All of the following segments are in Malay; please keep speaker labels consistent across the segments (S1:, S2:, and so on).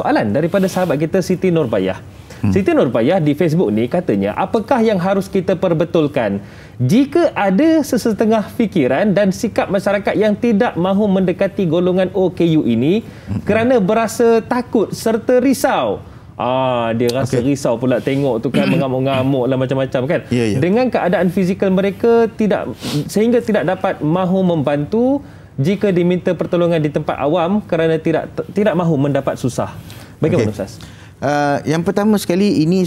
S1: soalan daripada sahabat kita Siti Nurbayah. Hmm. Siti Nurbayah di Facebook ni katanya, apakah yang harus kita perbetulkan jika ada sesetengah fikiran dan sikap masyarakat yang tidak mahu mendekati golongan OKU ini hmm. kerana berasa takut serta risau? Ah, dia rasa okay. risau pula tengok tu kan mengamuk-ngamuk lah macam-macam kan. Yeah, yeah. Dengan keadaan fizikal mereka tidak sehingga tidak dapat mahu membantu jika diminta pertolongan di tempat awam kerana tidak tidak mahu mendapat susah. Bagaimana okay. Ustaz? Uh, yang pertama sekali ini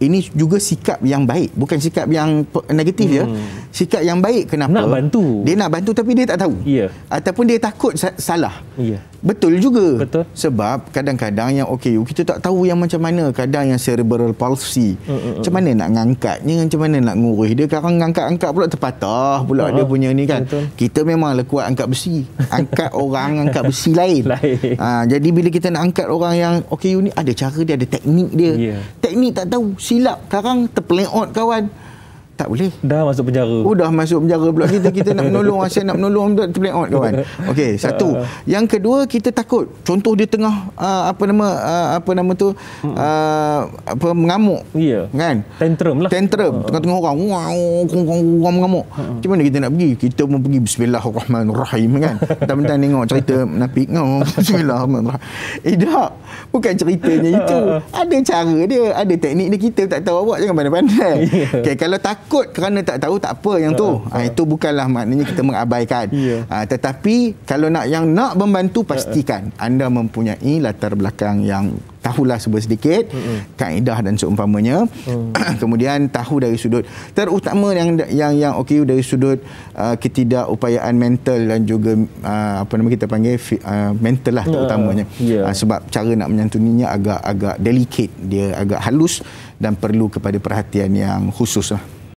S1: ini juga sikap yang baik,
S2: bukan sikap yang negatif ya. hmm. ya sikap yang baik kenapa nak bantu dia nak bantu tapi dia tak tahu yeah. ataupun dia takut salah yeah. betul juga betul sebab kadang-kadang yang okay kita tak tahu yang macam mana kadang yang cerebral palsy mm-hmm. macam mana nak ngangkatnya macam mana nak nguruh dia sekarang ngangkat-angkat pula terpatah pula uh-huh. dia punya ni kan betul. kita memang lah kuat angkat besi angkat orang angkat besi lain, lain. Ha, jadi bila kita nak angkat orang yang okay ni ada cara dia ada teknik dia yeah. teknik tak tahu silap sekarang terpleot kawan tak boleh. Dah masuk penjara. Oh dah masuk penjara pula kita kita nak menolong asyik nak menolong untuk terbang out oh, kawan. Okey, satu. Ah. Yang kedua kita takut. Contoh dia tengah uh, apa nama uh, apa nama tu uh, apa mengamuk. Ya. Yeah. Kan? Tantrum lah. Tantrum uh. tengah-tengah orang wow, orang, orang mengamuk. Macam uh. mana kita nak pergi? Kita pun pergi bismillahirrahmanirrahim kan. Tentang-tentang tengok cerita Nabi kau. Bismillahirrahmanirrahim. Eh tak. Bukan ceritanya itu. Ada cara dia, ada teknik dia kita tak tahu awak jangan pandai-pandai. Yeah. Okey, kalau tak takut kerana tak tahu tak apa yang tu. Ha, itu bukanlah maknanya kita mengabaikan. Ha, tetapi kalau nak yang nak membantu pastikan anda mempunyai latar belakang yang tahulah sebuah sedikit kaedah dan seumpamanya. Mm. Kemudian tahu dari sudut terutama yang yang yang okey dari sudut uh, ketidakupayaan mental dan juga uh, apa nama kita panggil uh, mental lah terutamanya. Uh, ya. yeah. uh, sebab cara nak menyantuninya agak agak delicate dia agak halus dan perlu kepada perhatian yang khusus lah.